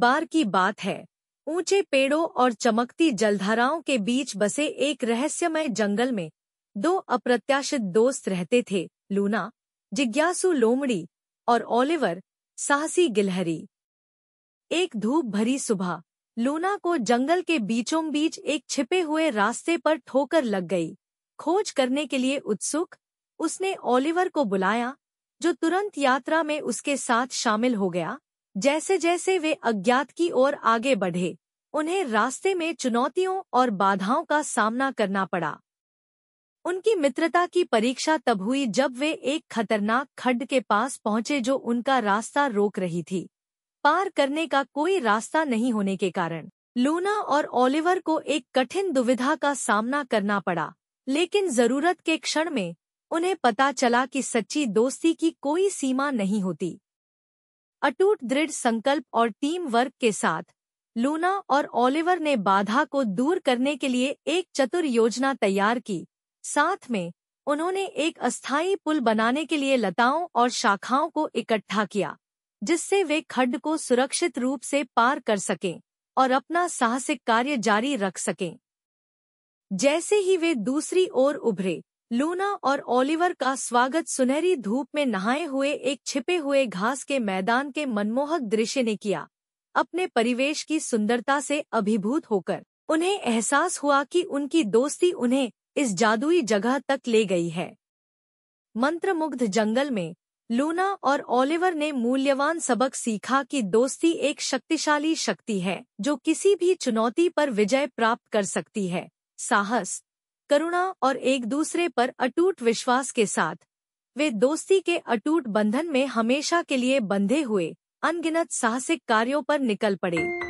बार की बात है ऊंचे पेड़ों और चमकती जलधाराओं के बीच बसे एक रहस्यमय जंगल में दो अप्रत्याशित दोस्त रहते थे लूना जिज्ञासु लोमड़ी और ओलिवर साहसी गिलहरी एक धूप भरी सुबह लूना को जंगल के बीचों बीच एक छिपे हुए रास्ते पर ठोकर लग गई खोज करने के लिए उत्सुक उसने ओलिवर को बुलाया जो तुरंत यात्रा में उसके साथ शामिल हो गया जैसे जैसे वे अज्ञात की ओर आगे बढ़े उन्हें रास्ते में चुनौतियों और बाधाओं का सामना करना पड़ा उनकी मित्रता की परीक्षा तब हुई जब वे एक खतरनाक खड्ड के पास पहुंचे जो उनका रास्ता रोक रही थी पार करने का कोई रास्ता नहीं होने के कारण लूना और ओलिवर को एक कठिन दुविधा का सामना करना पड़ा लेकिन जरूरत के क्षण में उन्हें पता चला कि सच्ची दोस्ती की कोई सीमा नहीं होती अटूट दृढ़ संकल्प और टीम वर्क के साथ लूना और ओलिवर ने बाधा को दूर करने के लिए एक चतुर योजना तैयार की साथ में उन्होंने एक अस्थायी पुल बनाने के लिए लताओं और शाखाओं को इकट्ठा किया जिससे वे खड्ड को सुरक्षित रूप से पार कर सकें और अपना साहसिक कार्य जारी रख सकें जैसे ही वे दूसरी ओर उभरे लूना और ओलिवर का स्वागत सुनहरी धूप में नहाए हुए एक छिपे हुए घास के मैदान के मनमोहक दृश्य ने किया अपने परिवेश की सुंदरता से अभिभूत होकर उन्हें एहसास हुआ कि उनकी दोस्ती उन्हें इस जादुई जगह तक ले गई है मंत्रमुग्ध जंगल में लूना और ओलिवर ने मूल्यवान सबक सीखा कि दोस्ती एक शक्तिशाली शक्ति है जो किसी भी चुनौती पर विजय प्राप्त कर सकती है साहस करुणा और एक दूसरे पर अटूट विश्वास के साथ वे दोस्ती के अटूट बंधन में हमेशा के लिए बंधे हुए अनगिनत साहसिक कार्यों पर निकल पड़े